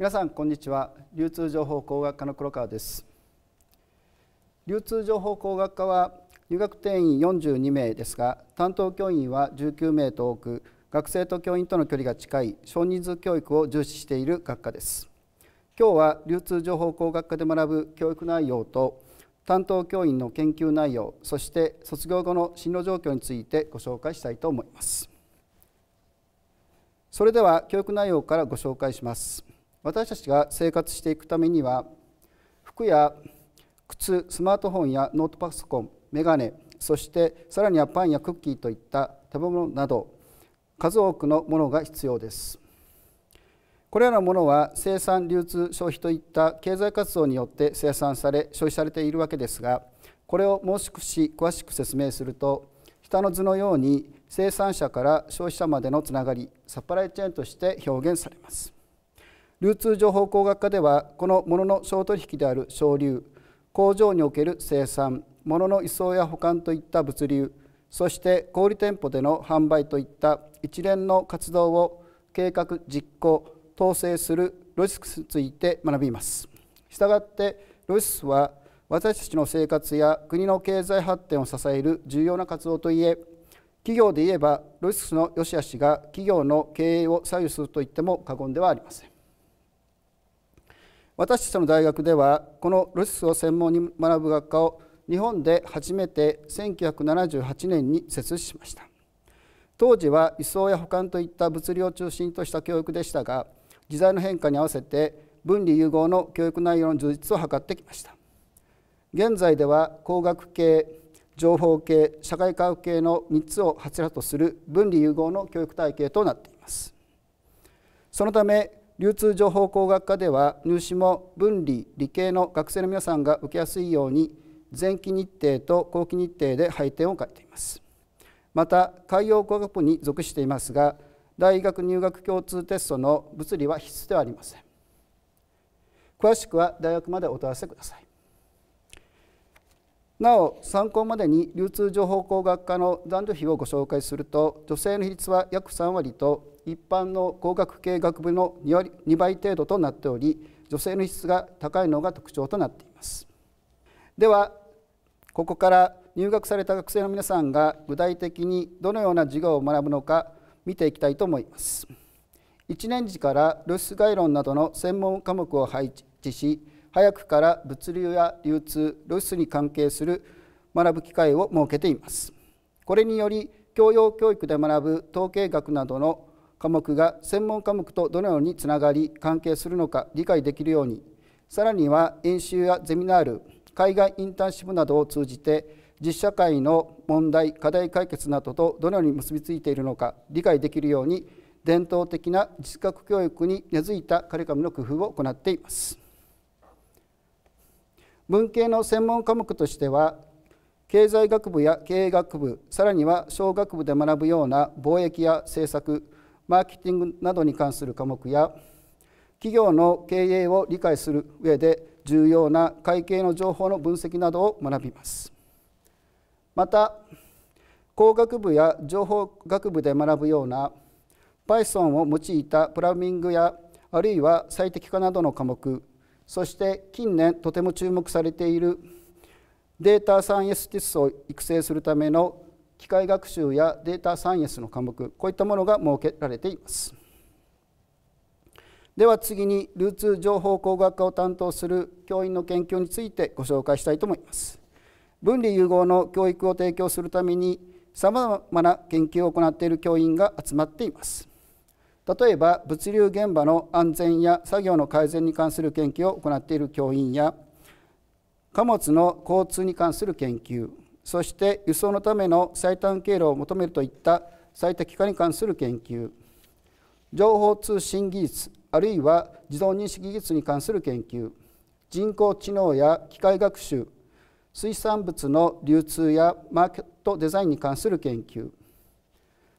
皆さんこんにちは流通情報工学科の黒川です流通情報工学科は入学定員42名ですが担当教員は19名と多く学生と教員との距離が近い少人数教育を重視している学科です今日は流通情報工学科で学ぶ教育内容と担当教員の研究内容そして卒業後の進路状況についてご紹介したいと思いますそれでは教育内容からご紹介します私たちが生活していくためには服や靴スマートフォンやノートパソコンメガネそしてさらにはパンやクッキーといった食べ物など数多くのものが必要ですこれらのものは生産流通消費といった経済活動によって生産され消費されているわけですがこれをもう少し詳しく説明すると下の図のように生産者から消費者までのつながりサプライチェーンとして表現されます流通情報工学科ではこの物の商取引である商流工場における生産物の移送や保管といった物流そして小売店舗での販売といった一連の活動を計画実行統制するロジスについて学びますしたがってロジスは私たちの生活や国の経済発展を支える重要な活動といえ企業で言えばロジススの良し悪しが企業の経営を左右すると言っても過言ではありません私たちの大学ではこのルスを専門に学ぶ学科を日本で初めて1978年に設置しました当時は輸送や保管といった物理を中心とした教育でしたが時代の変化に合わせて分離融合の教育内容の充実を図ってきました現在では工学系情報系社会科学系の3つを柱とする分離融合の教育体系となっていますそのため流通情報工学科では入試も分離理系の学生の皆さんが受けやすいように前期日程と後期日程で配点を書いていますまた海洋工学部に属していますが大学入学共通テストの物理は必須ではありません詳しくは大学までお問い合わせくださいなお参考までに流通情報工学科の男女比をご紹介すると女性の比率は約3割と一般の工学系学部の2割2倍程度となっており女性の質が高いのが特徴となっていますではここから入学された学生の皆さんが具体的にどのような授業を学ぶのか見ていきたいと思います1年次からルース概論などの専門科目を配置し早くから物流や流通ルースに関係する学ぶ機会を設けていますこれにより教養教育で学ぶ統計学などの科目が専門科目とどのようにつながり関係するのか理解できるようにさらには演習やゼミナール海外インターンシップなどを通じて実社会の問題課題解決などとどのように結びついているのか理解できるように伝統的な実学教育に根付いたカリカムの工夫を行っています文系の専門科目としては経済学部や経営学部さらには小学部で学ぶような貿易や政策マーケティングなどに関する科目や企業の経営を理解する上で重要な会計の情報の分析などを学びますまた工学部や情報学部で学ぶような Python を用いたプラミングやあるいは最適化などの科目そして近年とても注目されているデータサイエンスティスを育成するための機械学習やデータサイエンスの科目こういったものが設けられていますでは次に流通情報工学科を担当する教員の研究についてご紹介したいと思います分離融合の教育を提供するためにさまな研究を行っている教員が集まっています例えば物流現場の安全や作業の改善に関する研究を行っている教員や貨物の交通に関する研究そして輸送のための最短経路を求めるといった最適化に関する研究情報通信技術あるいは自動認識技術に関する研究人工知能や機械学習水産物の流通やマーケットデザインに関する研究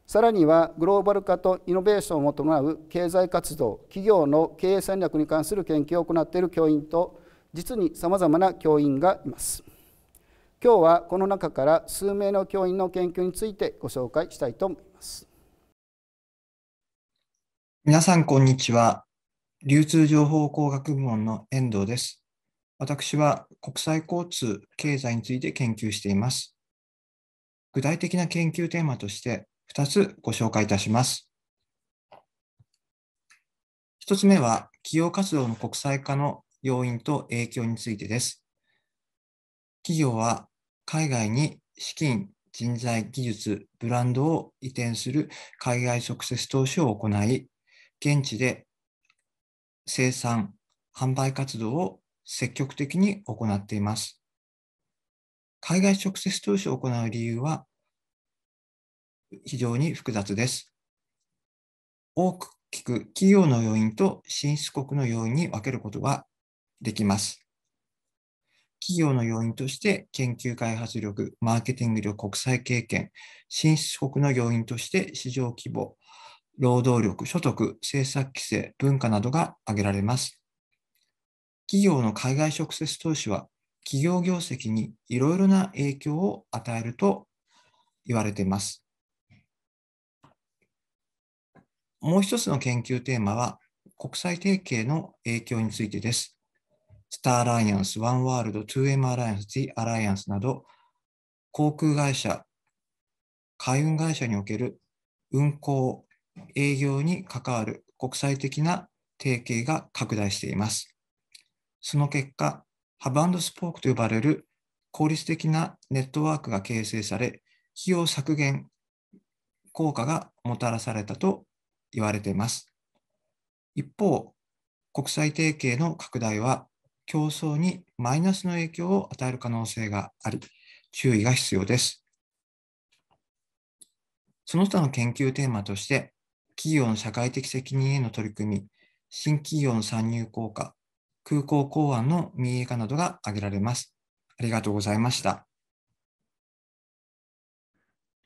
さらにはグローバル化とイノベーションを伴う経済活動企業の経営戦略に関する研究を行っている教員と実にさまざまな教員がいます。今日はこの中から数名の教員の研究についてご紹介したいと思います。皆さん、こんにちは。流通情報工学部門の遠藤です。私は国際交通、経済について研究しています。具体的な研究テーマとして2つご紹介いたします。1つ目は、企業活動の国際化の要因と影響についてです。企業は海外に資金、人材、技術、ブランドを移転する海外直接投資を行い、現地で生産、販売活動を積極的に行っています。海外直接投資を行う理由は非常に複雑です。大きく企業の要因と進出国の要因に分けることができます。企業の要因として研究開発力、マーケティング力、国際経験、進出国の要因として市場規模、労働力、所得、政策規制、文化などが挙げられます。企業の海外直接投資は、企業業績にいろいろな影響を与えると言われています。もう一つの研究テーマは、国際提携の影響についてです。スターアライアンス、ワンワールド、2M アライアンス、ティアライアンスなど、航空会社、海運会社における運航、営業に関わる国際的な提携が拡大しています。その結果、ハブスポークと呼ばれる効率的なネットワークが形成され、費用削減、効果がもたらされたと言われています。一方、国際提携の拡大は競争にマイナスの影響を与える可能性があり、注意が必要です。その他の研究テーマとして、企業の社会的責任への取り組み、新企業の参入効果、空港港湾の民営化などが挙げられます。ありがとうございました。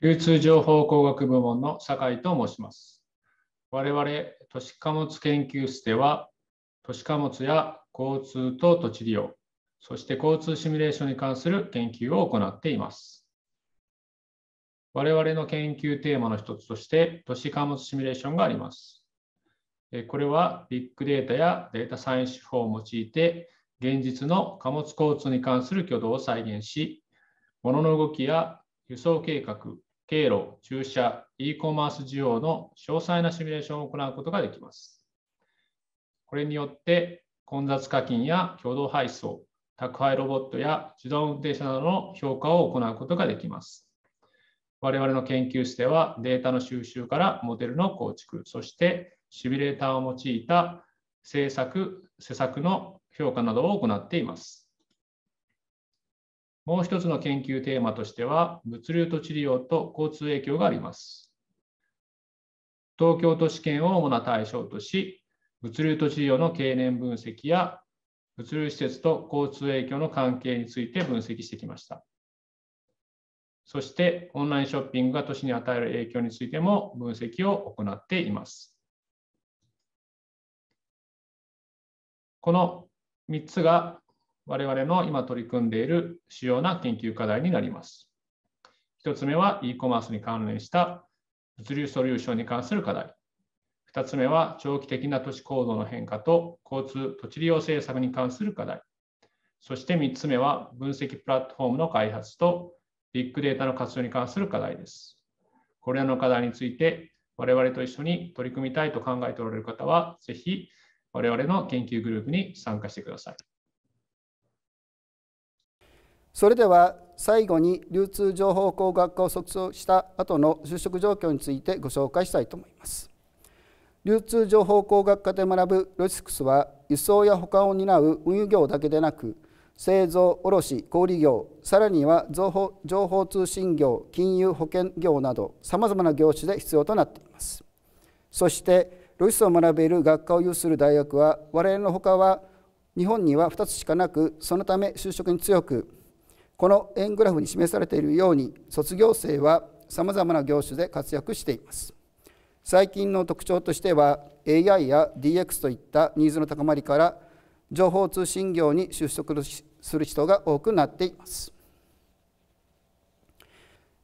流通情報工学部門の酒井と申します。我々都市貨物研究室では都市貨物や交通と土地利用、そして交通シミュレーションに関する研究を行っています。我々の研究テーマの一つとして都市貨物シミュレーションがあります。これはビッグデータやデータサイエンス手法を用いて現実の貨物交通に関する挙動を再現し、物の動きや輸送計画、経路、駐車、e コマース需要の詳細なシミュレーションを行うことができます。これによって混雑課金や共同配送、宅配ロボットや自動運転車などの評価を行うことができます。我々の研究室ではデータの収集からモデルの構築、そしてシミュレーターを用いた政策、施策の評価などを行っています。もう一つの研究テーマとしては、物流と治療と交通影響があります。東京都市圏を主な対象とし、物流と事業の経年分析や物流施設と交通影響の関係について分析してきました。そしてオンラインショッピングが都市に与える影響についても分析を行っています。この3つが我々の今取り組んでいる主要な研究課題になります。1つ目は e コマースに関連した物流ソリューションに関する課題。2つ目は長期的な都市構造の変化と交通・土地利用政策に関する課題。そして3つ目は分析プラットフォームの開発とビッグデータの活用に関する課題です。これらの課題について我々と一緒に取り組みたいと考えておられる方は、ぜひ我々の研究グループに参加してください。それでは最後に流通情報工学科を卒業した後の就職状況についてご紹介したいと思います。流通情報工学科で学ぶロジスクスは輸送や保管を担う運輸業だけでなく製造卸小売業さらには情報情報通信業金融保険業などさまざまな業種で必要となっていますそしてロジスを学べる学科を有する大学は我々のほかは日本には2つしかなくそのため就職に強くこの円グラフに示されているように卒業生はさまざまな業種で活躍しています最近の特徴としては AI や DX といったニーズの高まりから情報通信業に就職する人が多くなっています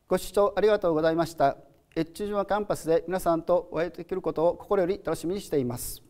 ご視聴ありがとうございました越中島キャンパスで皆さんとお会いできることを心より楽しみにしています